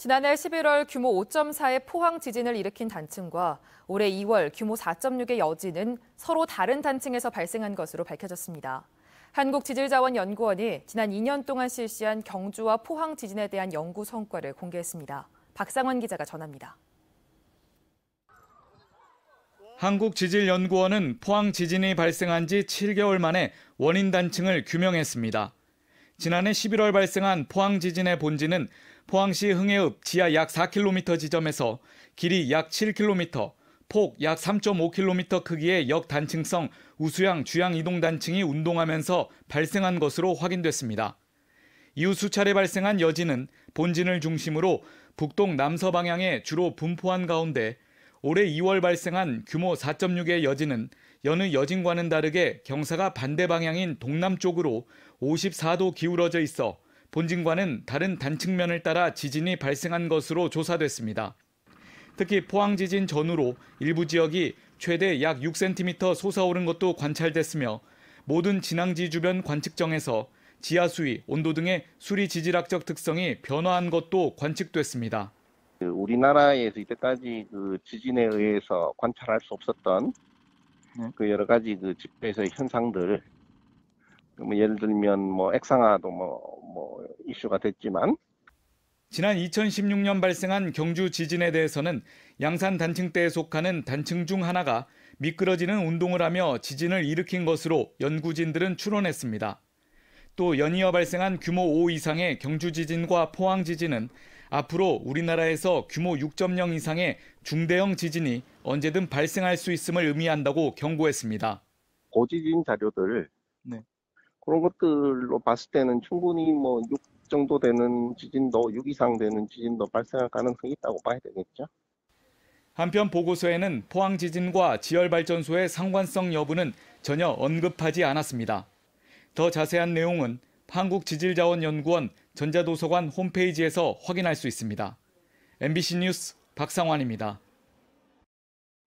지난해 11월 규모 5.4의 포항 지진을 일으킨 단층과 올해 2월 규모 4.6의 여진은 서로 다른 단층에서 발생한 것으로 밝혀졌습니다. 한국지질자원연구원이 지난 2년 동안 실시한 경주와 포항 지진에 대한 연구 성과를 공개했습니다. 박상원 기자가 전합니다. 한국지질연구원은 포항 지진이 발생한 지 7개월 만에 원인 단층을 규명했습니다. 지난해 11월 발생한 포항 지진의 본진은 포항시 흥해읍 지하 약 4km 지점에서 길이 약 7km, 폭 약 3.5km 크기의 역단층성 우수양 주양 이동 단층이 운동하면서 발생한 것으로 확인됐습니다. 이후 수차례 발생한 여진은 본진을 중심으로 북동 남서 방향에 주로 분포한 가운데 올해 2월 발생한 규모 4.6의 여진은 여느 여진과는 다르게 경사가 반대 방향인 동남쪽으로 54도 기울어져 있어 본진과는 다른 단측면을 따라 지진이 발생한 것으로 조사됐습니다. 특히 포항 지진 전후로 일부 지역이 최대 약 6cm 솟아오른 것도 관찰됐으며 모든 진앙지 주변 관측정에서 지하 수위, 온도 등의 수리 지질학적 특성이 변화한 것도 관측됐습니다. 그 우리나라에서 이때까지 그 지진에 의해서 관찰할 수 없었던 네. 그 여러 가지 그 집회에서의 현상들 뭐 예를 들면 뭐 액상화도 뭐, 뭐 이슈가 됐지만 지난 2016년 발생한 경주 지진에 대해서는 양산 단층대에 속하는 단층 중 하나가 미끄러지는 운동을 하며 지진을 일으킨 것으로 연구진들은 추론했습니다. 또 연이어 발생한 규모 5 이상의 경주 지진과 포항 지진은 앞으로 우리나라에서 규모 6.0 이상의 중대형 지진이 언제든 발생할 수 있음을 의미한다고 경고했습니다. 고지진 자료들 네. 그런 것들로 봤을 때는 충분히 뭐 6 정도 되는 지진도 6 이상 되는 지진도 발생할 가능성이 있다고 봐야 되겠죠. 한편 보고서에는 포항 지진과 지열 발전소의 상관성 여부는 전혀 언급하지 않았습니다. 더 자세한 내용은 한국지질자원연구원 전자도서관 홈페이지에서 확인할 수 있습니다. MBC 뉴스 박상환입니다.